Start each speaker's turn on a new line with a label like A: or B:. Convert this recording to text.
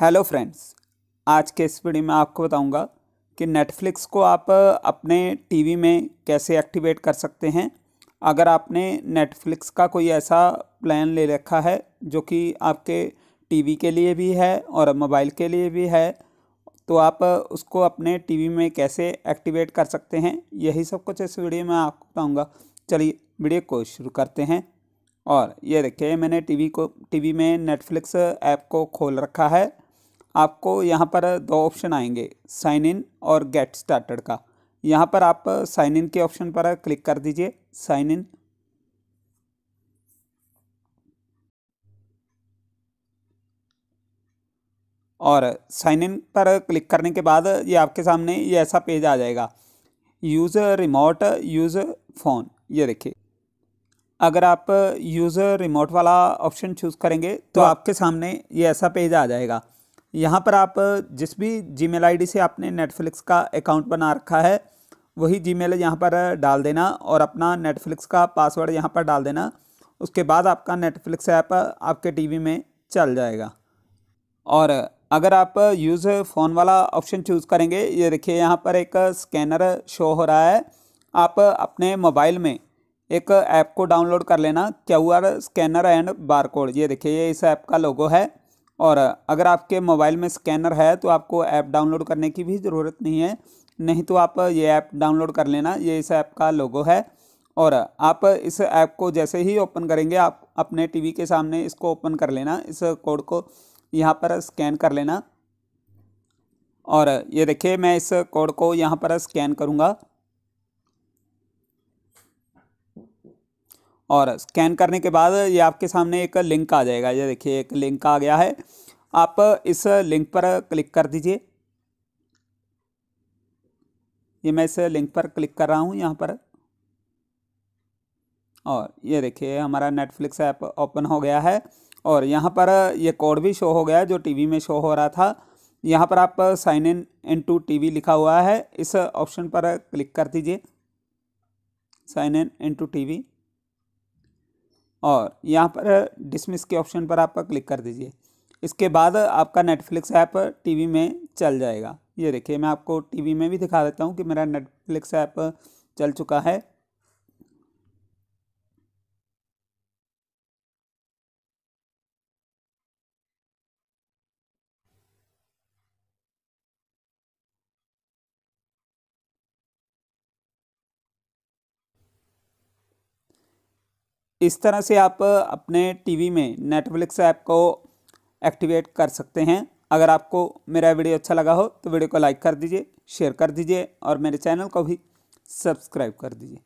A: Hello friends आज के इस वीडियो में आपको बताऊंगा कि नेटफ्लिक्स को आप अपने टीवी में कैसे एक्टिवेट कर सकते हैं अगर आपने नेटफ्लिक्स का कोई ऐसा प्लान ले रखा है जो कि आपके टीवी के लिए भी है और मोबाइल के लिए भी है तो आप उसको अपने टीवी में कैसे एक्टिवेट कर सकते हैं यही सब कुछ इस वीडियो में आपको बताऊँगा चलिए वीडियो को शुरू करते हैं और ये देखिए मैंने टीवी को टीवी में नेटफ्लिक्स ऐप को खोल रखा है आपको यहाँ पर दो ऑप्शन आएंगे साइन इन और गेट स्टार्टेड का यहाँ पर आप साइन इन के ऑप्शन पर क्लिक कर दीजिए साइन इन और साइन इन पर क्लिक करने के बाद ये आपके सामने ये ऐसा पेज आ जाएगा यूज़ रिमोट यूज़ फ़ोन ये देखिए अगर आप यूज़ रिमोट वाला ऑप्शन चूज़ करेंगे तो हाँ। आपके सामने ये ऐसा पेज आ जाएगा यहाँ पर आप जिस भी जी मेल से आपने नेटफ्लिक्स का अकाउंट बना रखा है वही जी मेल यहाँ पर डाल देना और अपना नेटफ्लिक्स का पासवर्ड यहाँ पर डाल देना उसके बाद आपका नेटफ्लिक्स ऐप आप आपके टीवी में चल जाएगा और अगर आप यूज़ फ़ोन वाला ऑप्शन चूज़ करेंगे ये देखिए यहाँ पर एक स्कैनर शो हो रहा है आप अपने मोबाइल में एक ऐप को डाउनलोड कर लेना Q R scanner and barcode ये देखिए ये इस ऐप का लोगो है और अगर आपके मोबाइल में स्कैनर है तो आपको ऐप डाउनलोड करने की भी ज़रूरत नहीं है नहीं तो आप ये ऐप डाउनलोड कर लेना ये इस ऐप का लोगो है और आप इस ऐप को जैसे ही ओपन करेंगे आप अपने टीवी के सामने इसको ओपन कर लेना इस कोड को यहाँ पर स्कैन कर लेना और ये देखिए मैं इस कोड को यहाँ पर स्कैन करूँगा और स्कैन करने के बाद ये आपके सामने एक लिंक आ जाएगा ये देखिए एक लिंक आ गया है आप इस लिंक पर क्लिक कर दीजिए ये मैं इस लिंक पर क्लिक कर रहा हूँ यहाँ पर और ये देखिए हमारा नेटफ्लिक्स ऐप ओपन हो गया है और यहाँ पर ये कोड भी शो हो गया जो टीवी में शो हो रहा था यहाँ पर आप sign in in to T लिखा हुआ है इस ऑप्शन पर क्लिक कर दीजिए sign in in to T और यहाँ पर डिसमिस के ऑप्शन पर आप क्लिक कर दीजिए इसके बाद आपका नेटफ्लिक्स ऐप टीवी में चल जाएगा ये देखिए मैं आपको टीवी में भी दिखा देता हूँ कि मेरा नेटफ्लिक्स ऐप चल चुका है इस तरह से आप अपने टीवी में नेटफ्लिक्स ऐप को एक्टिवेट कर सकते हैं अगर आपको मेरा वीडियो अच्छा लगा हो तो वीडियो को लाइक कर दीजिए शेयर कर दीजिए और मेरे चैनल को भी सब्सक्राइब कर दीजिए